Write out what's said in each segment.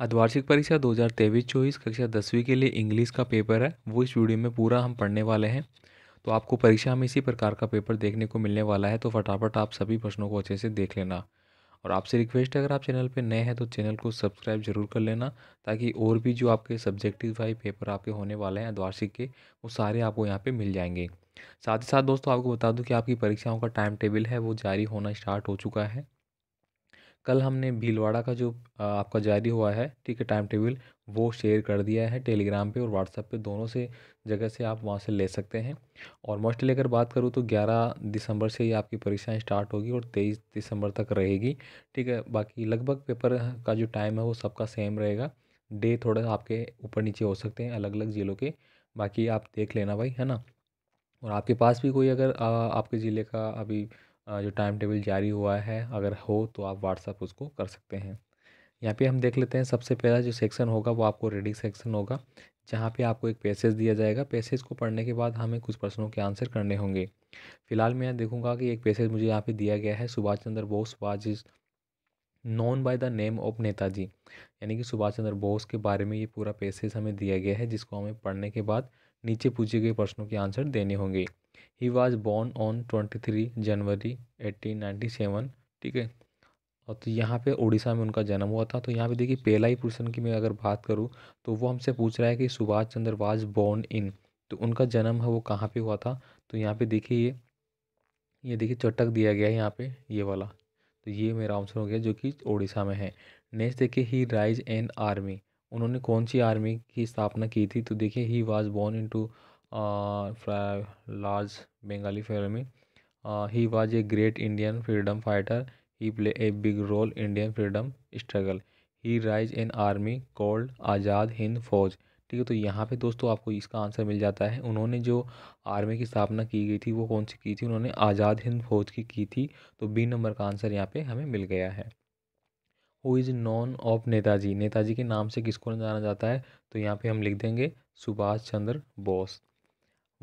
अर्धवार्षिक परीक्षा 2023-24 कक्षा दसवीं के लिए इंग्लिश का पेपर है वो इस वीडियो में पूरा हम पढ़ने वाले हैं तो आपको परीक्षा में इसी प्रकार का पेपर देखने को मिलने वाला है तो फटाफट आप सभी प्रश्नों को अच्छे से देख लेना और आपसे रिक्वेस्ट है अगर आप चैनल पर नए हैं तो चैनल को सब्सक्राइब जरूर कर लेना ताकि और भी जो आपके सब्जेक्टिव वाई पेपर आपके होने वाले हैं द्वार्षिक के वो सारे आपको यहाँ पे मिल जाएंगे साथ ही साथ दोस्तों आपको बता दूं कि आपकी परीक्षाओं का टाइम टेबल है वो जारी होना स्टार्ट हो चुका है कल हमने भीलवाड़ा का जो आपका जारी हुआ है ठीक है टाइम टेबल वो शेयर कर दिया है टेलीग्राम पे और व्हाट्सएप पे दोनों से जगह से आप वहाँ से ले सकते हैं और मोस्टली अगर बात करूँ तो 11 दिसंबर से ही आपकी परीक्षाएं स्टार्ट होगी और 23 दिसंबर तक रहेगी ठीक है बाकी लगभग पेपर का जो टाइम है वो सबका सेम रहेगा डे थोड़ा आपके ऊपर नीचे हो सकते हैं अलग अलग ज़िलों के बाकी आप देख लेना भाई है ना और आपके पास भी कोई अगर आ, आपके ज़िले का अभी जो टाइम टेबल जारी हुआ है अगर हो तो आप व्हाट्सअप उसको कर सकते हैं यहाँ पे हम देख लेते हैं सबसे पहला जो सेक्शन होगा वो आपको रेडिंग सेक्शन होगा जहाँ पे आपको एक पैसेज दिया जाएगा पैसेज को पढ़ने के बाद हमें कुछ प्रश्नों के आंसर करने होंगे फिलहाल मैं यहाँ देखूँगा कि एक पैसेज मुझे यहाँ पे दिया गया है Subhash Chandra Bose was is known by the name of Netaji यानी कि सुभाष चंद्र बोस के बारे में ये पूरा पैसेज हमें दिया गया है जिसको हमें पढ़ने के बाद नीचे पूछे गए प्रश्नों के आंसर देने होंगे he was born on twenty three January eighteen ninety seven ठीक है और तो यहाँ पे उड़ीसा में उनका जन्म हुआ था तो यहाँ पे देखिए पहला ही प्रश्न की मैं अगर बात करूँ तो वो हमसे पूछ रहा है कि Subhash Chandra was born in तो उनका जन्म है वो कहाँ पे हुआ था तो यहाँ पे देखिए ये ये देखिए चटक दिया गया है यहाँ पे ये वाला तो ये मेरा आंसर हो गया जो कि ओडिशा में है नेक्स्ट देखिए ही राइज एन आर्मी उन्होंने कौन सी आर्मी की स्थापना की थी तो देखिए he was born into large Bengali family he was a great Indian freedom fighter he play a big role Indian freedom struggle he raise an army called Azad Hind Fauj ठीक है तो यहाँ पे दोस्तों आपको इसका आंसर मिल जाता है उन्होंने जो आर्मी की स्थापना की गई थी वो कौन सी की थी उन्होंने आज़ाद हिंद फौज की की थी तो बी नंबर का आंसर यहाँ पे हमें मिल गया है who is known of Netaji Netaji के नाम से किसको जाना जाता है तो यहाँ पर हम लिख देंगे Subhash Chandra Bose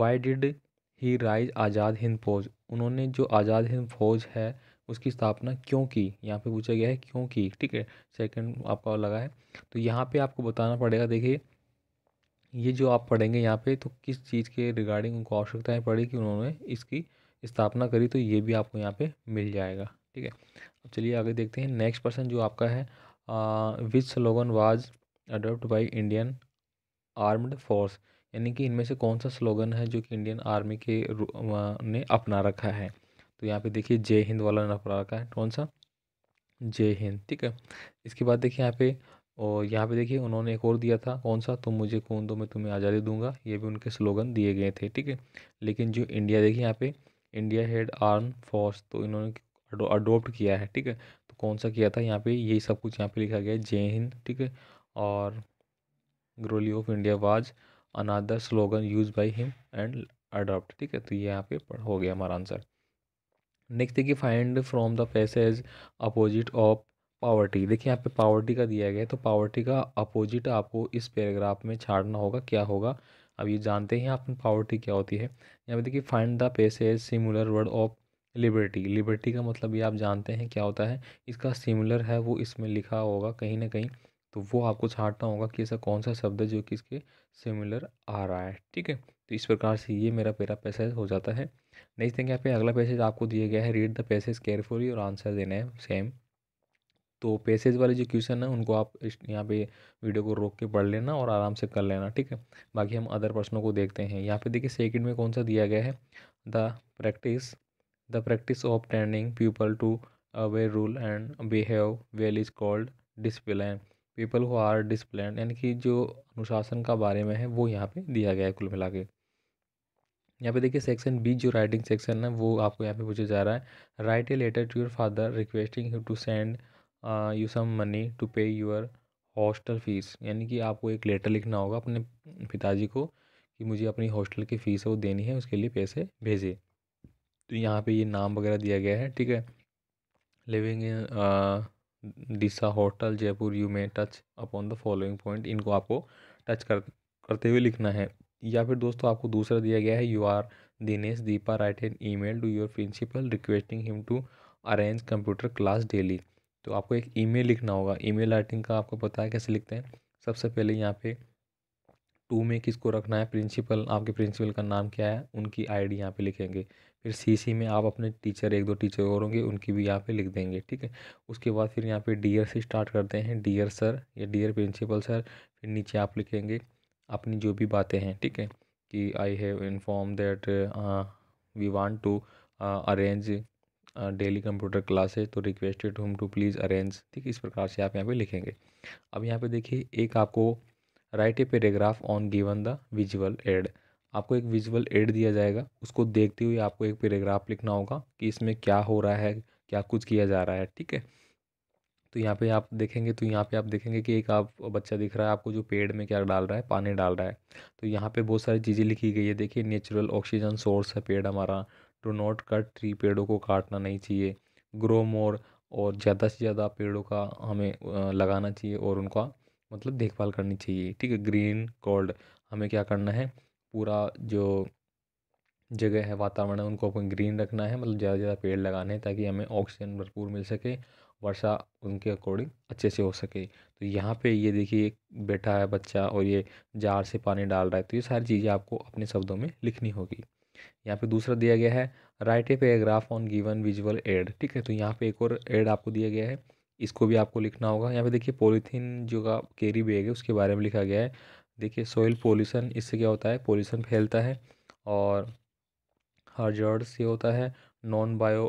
why did he raise Azad Hind Fauj उन्होंने जो आज़ाद हिंद फौज है उसकी स्थापना क्यों की यहाँ पे पूछा गया है क्यों की ठीक है सेकंड आपका लगा है तो यहाँ पे आपको बताना पड़ेगा देखिए ये जो आप पढ़ेंगे यहाँ पे तो किस चीज़ के रिगार्डिंग उनको आवश्यकताएँ पड़ी कि उन्होंने इसकी स्थापना करी तो ये भी आपको यहाँ पे मिल जाएगा ठीक है अब चलिए आगे देखते हैं नेक्स्ट पर्सन जो आपका है which slogan was adopt by Indian armed force यानी कि इनमें से कौन सा स्लोगन है जो कि इंडियन आर्मी के ने अपना रखा है तो यहाँ पे देखिए जय हिंद वाला ने अपना रखा है कौन सा जय हिंद ठीक है इसके बाद देखिए यहाँ पे और यहाँ पे देखिए उन्होंने एक और दिया था कौन सा तुम मुझे कौन दो मैं तुम्हें आज़ादी दूंगा ये भी उनके स्लोगन दिए गए थे ठीक है लेकिन जो इंडिया देखिए यहाँ पे इंडिया हेड आर्म फोर्स तो इन्होंने अडोप्ट किया है ठीक है तो कौन सा किया था यहाँ पे यही सब कुछ यहाँ पे लिखा गया है जय हिंद ठीक है और glory of India was another slogan use by him and adopt ठीक है तो ये यहाँ पे हो गया हमारा आंसर नेक्स्ट देखिए find from the passage opposite of poverty देखिए यहाँ पे पावर्टी का दिया गया है तो पावर्टी का अपोजिट आपको इस पैराग्राफ में छाड़ना होगा क्या होगा अब ये जानते हैं आप पावर्टी क्या होती है यहाँ पे देखिए find the passage similar word of liberty liberty का मतलब ये आप जानते हैं क्या होता है इसका सिमिलर है वो इसमें लिखा होगा कहीं ना कहीं तो वो आपको छाँटना होगा कि ऐसा कौन सा शब्द है जो कि इसके सिमिलर आ रहा है ठीक है तो इस प्रकार से ये मेरा पेरा पैसेज हो जाता है नेक्स्ट थिंग यहाँ पे अगला पैसेज आपको दिया गया है रीड द पैसेज केयरफुली और आंसर देना है सेम तो पैसेज वाले जो क्वेश्चन है उनको आप इस यहाँ पे वीडियो को रोक के पढ़ लेना और आराम से कर लेना ठीक है बाकी हम अदर प्रश्नों को देखते हैं यहाँ पे देखिए सेकंड में कौन सा दिया गया है the practice the practice of training people to obey rule and behave well is called discipline people who are discipline यानी कि जो अनुशासन का बारे में है वो यहाँ पर दिया गया है कुल मिला के यहाँ पे देखिए सेक्शन बी जो राइटिंग सेक्शन है वो आपको यहाँ पे पूछा जा रहा है write a letter to your father requesting you to send you some money to pay your hostel fees यानी कि आपको एक लेटर लिखना होगा अपने पिताजी को कि मुझे अपनी हॉस्टल की फ़ीस वो देनी है उसके लिए पैसे भेजे तो यहाँ पे ये नाम वगैरह दिया गया है ठीक है लिविंग इन डिसा hotel Jaipur you may touch upon the following point इनको आपको टच कर करते हुए लिखना है या फिर दोस्तों आपको दूसरा दिया गया है you are Dinesh Deepa write an E to your principal requesting him to arrange computer class daily तो आपको एक ईमेल लिखना होगा ईमेल राइटिंग का आपको पता है कैसे लिखते हैं सबसे पहले यहाँ पे टू में किसको रखना है प्रिंसिपल आपके प्रिंसिपल का नाम क्या है उनकी आईडी यहाँ पे लिखेंगे फिर सीसी में आप अपने टीचर एक दो टीचर और होंगे उनकी भी यहाँ पे लिख देंगे ठीक है उसके बाद फिर यहाँ पे डियर से स्टार्ट करते हैं डियर सर या डियर प्रिंसिपल सर फिर नीचे आप लिखेंगे अपनी जो भी बातें हैं ठीक है कि I have inform that we want to arrange daily computer classes तो requested home to please arrange ठीक इस प्रकार से आप यहाँ पे लिखेंगे अब यहाँ पे देखिए एक आपको write a paragraph on given the visual aid आपको एक विजुअल एड दिया जाएगा उसको देखते हुए आपको एक पैराग्राफ लिखना होगा कि इसमें क्या हो रहा है क्या कुछ किया जा रहा है ठीक है तो यहाँ पे आप देखेंगे तो यहाँ पे आप देखेंगे कि एक आप बच्चा दिख रहा है आपको जो पेड़ में क्या डाल रहा है पानी डाल रहा है तो यहाँ पे बहुत सारी चीज़ें लिखी गई है देखिए नेचुरल ऑक्सीजन सोर्स है पेड़ हमारा डो नॉट कट ट्री पेड़ों को काटना नहीं चाहिए ग्रो मोर और ज़्यादा से ज़्यादा पेड़ों का हमें लगाना चाहिए और उनका मतलब देखभाल करनी चाहिए ठीक है ग्रीन कोल्ड हमें क्या करना है पूरा जो जगह है वातावरण है उनको अपन ग्रीन रखना है मतलब ज़्यादा से ज़्यादा पेड़ लगाने हैं ताकि हमें ऑक्सीजन भरपूर मिल सके वर्षा उनके अकॉर्डिंग अच्छे से हो सके तो यहाँ पे ये देखिए एक बैठा है बच्चा और ये जार से पानी डाल रहा है तो ये सारी चीज़ें आपको अपने शब्दों में लिखनी होगी यहाँ पे दूसरा दिया गया है write a paragraph on given visual aid ठीक है तो यहाँ पे एक और एड आपको दिया गया है इसको भी आपको लिखना होगा यहाँ पे देखिए पॉलीथीन जो का कैरी बैग है उसके बारे में लिखा गया है देखिए सॉइल पोल्यूशन इससे क्या होता है पोल्यूशन फैलता है और हर्जर्ड से होता है नॉन बायो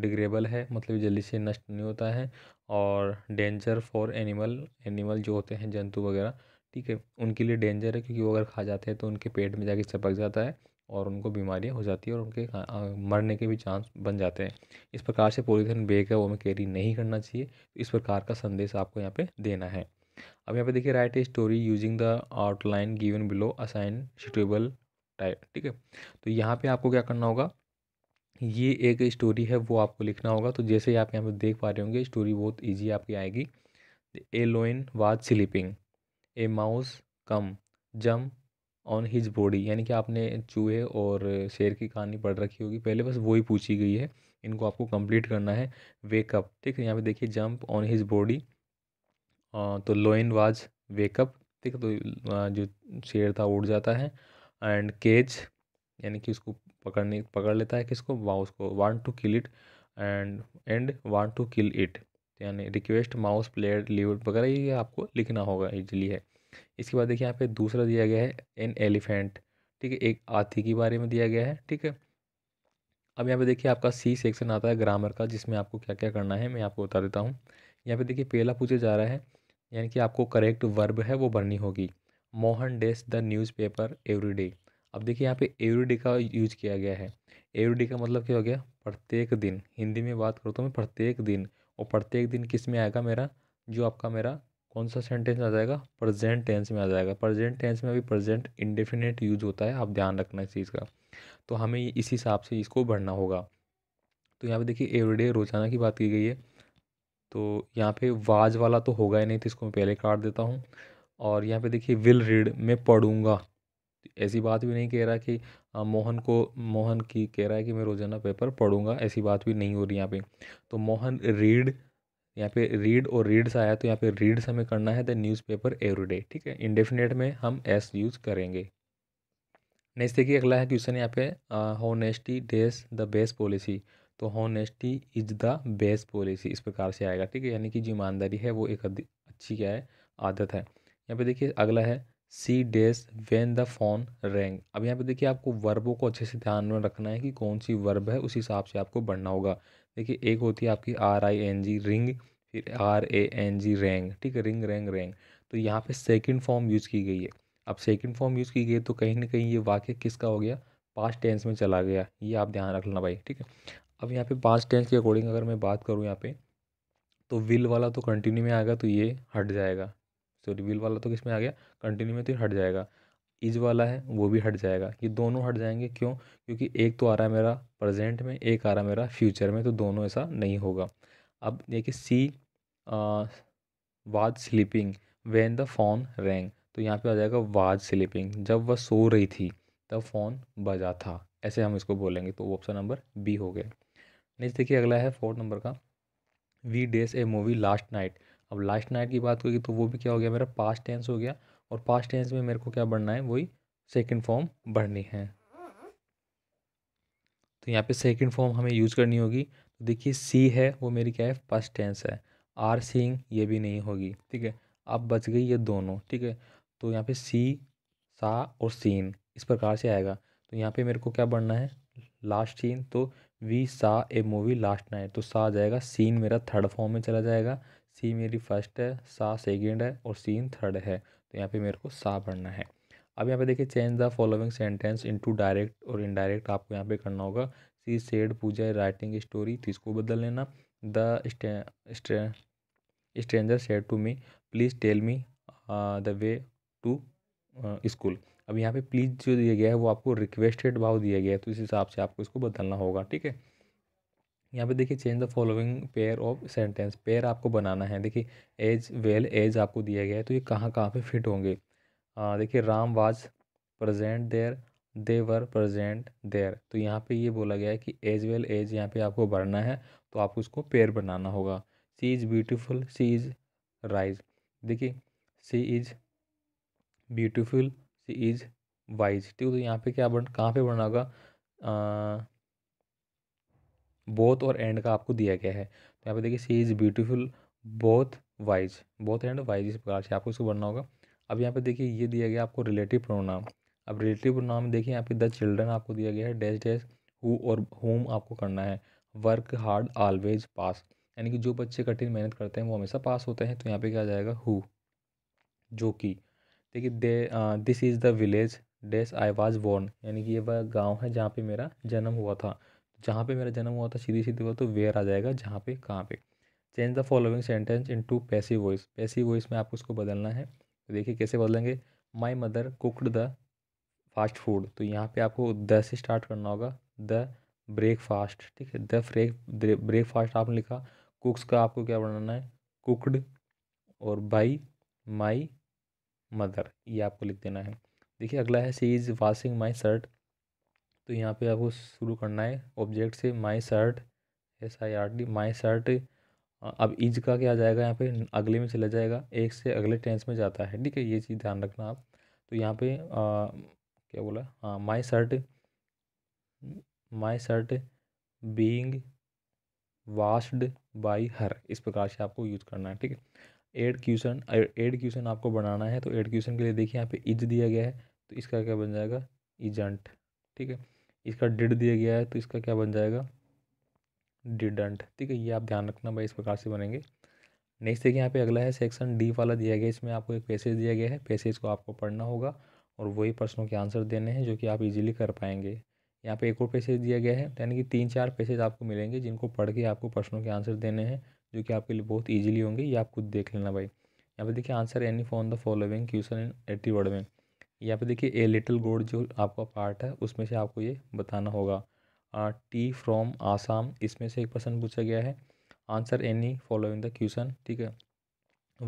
डिग्रेबल है मतलब जल्दी से नष्ट नहीं होता है और डेंजर फॉर एनिमल एनिमल जो होते हैं जंतु वगैरह ठीक है उनके लिए डेंजर है क्योंकि वो अगर खा जाते हैं तो उनके पेट में जाके चपक जाता है और उनको बीमारियाँ हो जाती है और उनके मरने के भी चांस बन जाते हैं इस प्रकार से पॉलीथीन बैग है वो हमें कैरी नहीं करना चाहिए इस प्रकार का संदेश आपको यहाँ पे देना है अब यहाँ पे देखिए write a story using the outline given below assign suitable type ठीक है तो यहाँ पे आपको क्या करना होगा ये एक स्टोरी है वो आपको लिखना होगा तो जैसे ही आप यहाँ पर देख पा रहे होंगे स्टोरी बहुत ईजी आपकी आएगी a lion was sleeping a mouse come jump on his body यानी कि आपने चूहे और शेर की कहानी पढ़ रखी होगी पहले बस वो ही पूछी गई है इनको आपको कंप्लीट करना है वेकअप ठीक है यहाँ पे देखिए जंप ऑन हिज बॉडी तो लोइन वाज वेकअप ठीक है तो जो शेर था उड़ जाता है एंड केज यानी कि उसको पकड़ने पकड़ लेता है किसको माउस को want to kill it and and want to kill it यानी रिक्वेस्ट माउस प्लेयर लीव वगैरह ये आपको लिखना होगा इजली है इसके बाद देखिए यहाँ पे दूसरा दिया गया है एन एलिफेंट ठीक है एक हाथी के बारे में दिया गया है ठीक है अब यहाँ पे देखिए आपका सी सेक्शन आता है ग्रामर का जिसमें आपको क्या क्या करना है मैं आपको बता देता हूँ यहाँ पे देखिए पहला पूछा जा रहा है यानी कि आपको करेक्ट वर्ब है वो भरनी होगी Mohan does the newspaper everyday अब देखिए यहाँ पे एवरीडे का यूज किया गया है एवरीडे का मतलब क्या हो गया प्रत्येक दिन हिंदी में बात करूँ तो मैं प्रत्येक दिन और प्रत्येक दिन किस में आएगा मेरा जो आपका मेरा कौन सा सेंटेंस आ जाएगा प्रेजेंट टेंस में आ जाएगा प्रेजेंट टेंस में अभी प्रेजेंट इंडेफिनेट यूज होता है आप ध्यान रखना इस चीज़ का तो हमें इस हिसाब से इसको बढ़ना होगा तो यहाँ पे देखिए एवरीडे रोज़ाना की बात की गई है तो यहाँ पे वाज वाला तो होगा ही नहीं तो इसको मैं पहले काट देता हूँ और यहाँ पे देखिए विल रीड मैं पढ़ूँगा ऐसी बात भी नहीं कह रहा कि आ, मोहन को मोहन की कह रहा है कि मैं रोज़ाना पेपर पढ़ूँगा ऐसी बात भी नहीं हो रही यहाँ पे तो मोहन रीड यहाँ पे रीड और रीड्स आया तो यहाँ पे रीड्स हमें करना है द न्यूज़पेपर एवरीडे ठीक है इंडेफिनेट में हम एस यूज़ करेंगे नेक्स्ट देखिए अगला है क्वेश्चन यहाँ पे honesty does the best policy तो honesty is the best policy इस प्रकार से आएगा ठीक है यानी कि जो ईमानदारी है वो एक अच्छी क्या है आदत है यहाँ पे देखिए अगला है she does when the phone rang अब यहाँ पे देखिए आपको वर्बों को अच्छे से ध्यान में रखना है कि कौन सी वर्ब है उस हिसाब से आपको बढ़ना होगा देखिए एक होती है आपकी R I N G ring फिर R A N G rang ठीक है रिंग रैंग रैंग तो यहाँ पे सेकंड फॉर्म यूज़ की गई है अब सेकंड फॉर्म यूज़ की गई तो कहीं ना कहीं ये वाक्य किसका हो गया पास्ट टेंस में चला गया ये आप ध्यान रख लेना भाई ठीक है अब यहाँ पे पास्ट टेंस के अकॉर्डिंग अगर मैं बात करूँ यहाँ पे तो विल वाला तो कंटिन्यू में आ गया तो ये हट जाएगा सॉरी विल वाला तो किस में आ गया कंटिन्यू में तो ये हट जाएगा इज वाला है वो भी हट जाएगा ये दोनों हट जाएंगे क्यों क्योंकि एक तो आ रहा है मेरा प्रेजेंट में एक आ रहा है मेरा फ्यूचर में तो दोनों ऐसा नहीं होगा अब देखिए she was sleeping when the phone rang तो यहाँ पे आ जाएगा वाज स्लीपिंग जब वह सो रही थी तब फ़ोन बजा था ऐसे हम इसको बोलेंगे तो ऑप्शन नंबर बी हो गया नेक्स्ट देखिए अगला है फोर्थ नंबर का we does a movie last night अब लास्ट नाइट की बात करेगी तो वो भी क्या हो गया मेरा पास्ट टेंस हो गया और पास्ट टेंस में मेरे को क्या बढ़ना है वही सेकंड फॉर्म बढ़नी है तो यहाँ पे सेकंड फॉर्म हमें यूज़ करनी होगी तो देखिए सी है वो मेरी क्या है फर्स्ट टेंस है आर सींग ये भी नहीं होगी ठीक है अब बच गई ये दोनों ठीक है तो यहाँ पे सी सा और सीन इस प्रकार से आएगा तो यहाँ पे मेरे को क्या बढ़ना है लास्ट सीन तो we saw A movie last night तो सा आ जाएगा सीन मेरा थर्ड फॉर्म में चला जाएगा सी मेरी फर्स्ट है सा सेकेंड है और सीन थर्ड है तो यहाँ पे मेरे को सा पढ़ना है अब यहाँ पे देखिए change the following sentence into direct और इनडायरेक्ट आपको यहाँ पे करना होगा she said Pooja writing story तो इसको बदल लेना the stranger said to me please tell me the way to school अब यहाँ पे प्लीज़ जो दिया गया है वो आपको रिक्वेस्टेड भाव दिया गया है तो इस हिसाब से आपको इसको बदलना होगा ठीक है यहाँ पे देखिए change the following pair of sentence pair आपको बनाना है देखिए एज वेल एज आपको दिया गया है तो ये कहाँ कहाँ पे फिट होंगे देखिए Ram was present there they were present there तो यहाँ पे ये बोला गया है कि एज वेल एज यहाँ पे आपको बढ़ना है तो आपको इसको पेयर बनाना होगा she is beautiful she is wise देखिए she is beautiful she is wise ठीक तो यहाँ पे क्या बन कहाँ पे बनना होगा बोथ और एंड का आपको दिया गया है तो यहाँ पे देखिए she is beautiful both wise both and wise इस प्रकार से आपको इसको बढ़ना होगा अब यहाँ पे देखिए ये दिया गया आपको रिलेटिव प्रोनाम अब रिलेटिव प्रोनाम देखिए यहाँ पे द चिल्ड्रन आपको दिया गया है डैश डैश हु और होम आपको करना है वर्क हार्ड ऑलवेज पास यानी कि जो बच्चे कठिन मेहनत करते हैं वो हमेशा पास होते हैं तो यहाँ पे क्या जाएगा हु जो कि देखिए दे this is the village dash I was born यानी कि ये वह गाँव है जहाँ पर मेरा जन्म हुआ था जहाँ पे मेरा जन्म हुआ था सीधी सीधी हुआ तो वेयर आ जाएगा जहाँ पे कहाँ पे change the following sentence into passive voice passive voice में आपको उसको बदलना है तो देखिए कैसे बदलेंगे my mother cooked the fast food तो यहाँ पे आपको द से स्टार्ट करना होगा द ब्रेकफास्ट ठीक है द फ्रेक ब्रेकफास्ट आपने लिखा कुक्स का आपको क्या बनाना है कुकड और बाई माई मदर ये आपको लिख देना है देखिए अगला है she is washing my shirt तो यहाँ पे आपको शुरू करना है ऑब्जेक्ट से my shirt S I R T my shirt अब इज का क्या आ जाएगा यहाँ पे अगले में चला जाएगा एक से अगले टेंस में जाता है ठीक है ये चीज़ ध्यान रखना आप तो यहाँ पे आ, क्या बोला हाँ my shirt my shirt being washed by her इस प्रकार से आपको यूज़ करना है ठीक है एड क्यूसन एड क्यूशन आपको बनाना है तो एड क्यूसन के लिए देखिए यहाँ पे इज दिया गया है तो इसका क्या बन जाएगा इजंट ठीक है इसका डिड दिया गया है तो इसका क्या बन जाएगा डिडंट ठीक है ये आप ध्यान रखना भाई इस प्रकार से बनेंगे नेक्स्ट देखिए यहाँ पे अगला है सेक्शन डी वाला दिया गया इसमें आपको एक पैसेज दिया गया है पैसेज को आपको पढ़ना होगा और वही प्रश्नों के आंसर देने हैं जो कि आप इजीली कर पाएंगे यहाँ पे एक और पैसेज दिया गया है यानी कि तीन चार पैसेज आपको मिलेंगे जिनको पढ़ के आपको प्रश्नों के आंसर देने हैं जो कि आपके लिए बहुत ईजिली होंगे ये आप खुद देख लेना भाई यहाँ पर देखिए answer any four the following question in eighty word में यहाँ पे देखिए ए लिटिल गोड जो आपका पार्ट है उसमें से आपको ये बताना होगा टी फ्रॉम आसाम इसमें से एक प्रश्न पूछा गया है answer any following the question ठीक है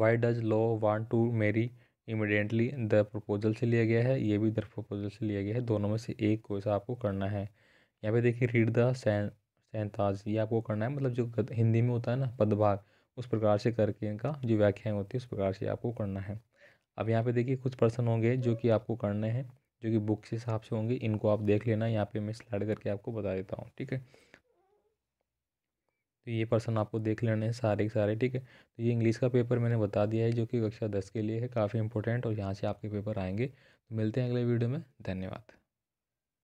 why does law want to marry immediately the proposal से लिया गया है ये भी द प्रपोजल से लिया गया है दोनों में से एक को आपको करना है यहाँ पे देखिए रीड द सैन ये आपको करना है मतलब जो हिंदी में होता है ना पदभाग उस प्रकार से करके इनका जो व्याख्याएँ होती है उस प्रकार से आपको करना है अब यहाँ पे देखिए कुछ पर्सन होंगे जो कि आपको करने हैं जो कि बुक के हिसाब से होंगे इनको आप देख लेना यहाँ पे मैं स्लाइड करके आपको बता देता हूँ ठीक है तो ये पर्सन आपको देख लेने हैं सारे सारे ठीक है तो ये इंग्लिश का पेपर मैंने बता दिया है जो कि कक्षा दस के लिए है काफ़ी इंपॉर्टेंट और यहाँ से आपके पेपर आएंगे तो मिलते हैं अगले वीडियो में धन्यवाद